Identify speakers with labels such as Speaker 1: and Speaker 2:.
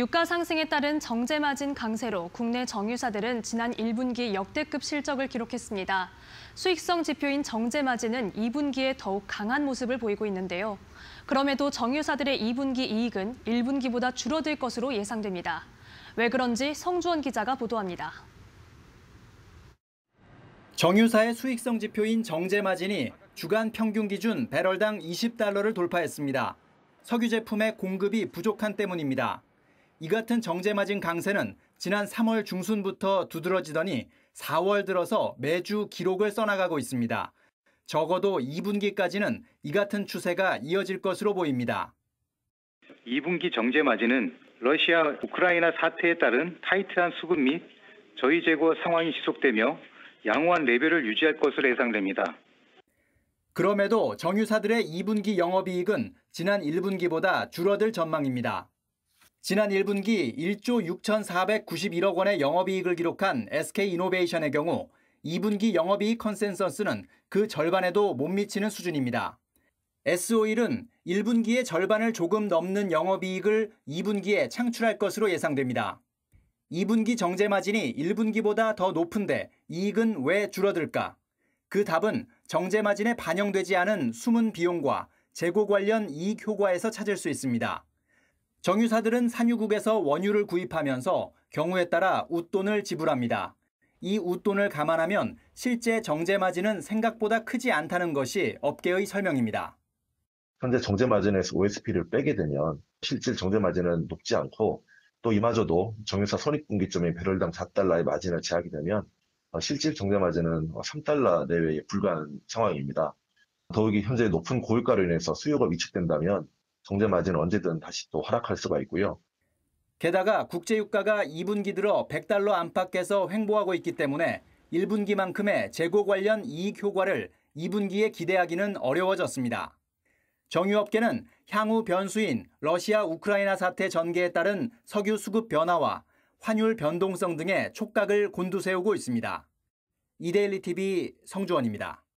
Speaker 1: 유가 상승에 따른 정제 마진 강세로 국내 정유사들은 지난 1분기 역대급 실적을 기록했습니다. 수익성 지표인 정제 마진은 2분기에 더욱 강한 모습을 보이고 있는데요. 그럼에도 정유사들의 2분기 이익은 1분기보다 줄어들 것으로 예상됩니다. 왜 그런지 성주원 기자가 보도합니다.
Speaker 2: 정유사의 수익성 지표인 정제 마진이 주간 평균 기준 배럴당 20달러를 돌파했습니다. 석유 제품의 공급이 부족한 때문입니다. 이 같은 정제 맞은 강세는 지난 3월 중순부터 두드러지더니 4월 들어서 매주 기록을 써나가고 있습니다. 적어도 2분기까지는 이 같은 추세가 이어질 것으로 보입니다. 2분기
Speaker 3: 정제 마진은 러시아 우크라이나 사태에 따른 타이트한 수급 및 저희 재고 상황이 지속되며 양호한 레벨을 유지할 것으로 예상됩니다.
Speaker 2: 그럼에도 정유사들의 2분기 영업이익은 지난 1분기보다 줄어들 전망입니다. 지난 1분기 1조 6,491억 원의 영업이익을 기록한 SK이노베이션의 경우 2분기 영업이익 컨센서스는 그 절반에도 못 미치는 수준입니다. SO1은 1분기의 절반을 조금 넘는 영업이익을 2분기에 창출할 것으로 예상됩니다. 2분기 정제 마진이 1분기보다 더 높은데 이익은 왜 줄어들까? 그 답은 정제 마진에 반영되지 않은 숨은 비용과 재고 관련 이익 효과에서 찾을 수 있습니다. 정유사들은 산유국에서 원유를 구입하면서 경우에 따라 웃돈을 지불합니다. 이 웃돈을 감안하면 실제 정제 마진은 생각보다 크지 않다는 것이 업계의 설명입니다.
Speaker 4: 현재 정제 마진에서 OSP를 빼게 되면 실질 정제 마진은 높지 않고 또 이마저도 정유사 손익분기점인 배럴당 4달러의 마진을 제하게 되면 어, 실질 정제 마진은 3달러 어, 내외에 불과한 상황입니다. 더욱이 현재 높은 고유가로 인해서 수요가 위축된다면 경제 마진은 언제든 다시 또 하락할 수가 있고요.
Speaker 2: 게다가 국제유가가 2분기 들어 100달러 안팎에서 횡보하고 있기 때문에 1분기만큼의 재고 관련 이익 효과를 2분기에 기대하기는 어려워졌습니다. 정유업계는 향후 변수인 러시아 우크라이나 사태 전개에 따른 석유 수급 변화와 환율 변동성 등의 촉각을 곤두세우고 있습니다. 이데일리 TV 성주원입니다.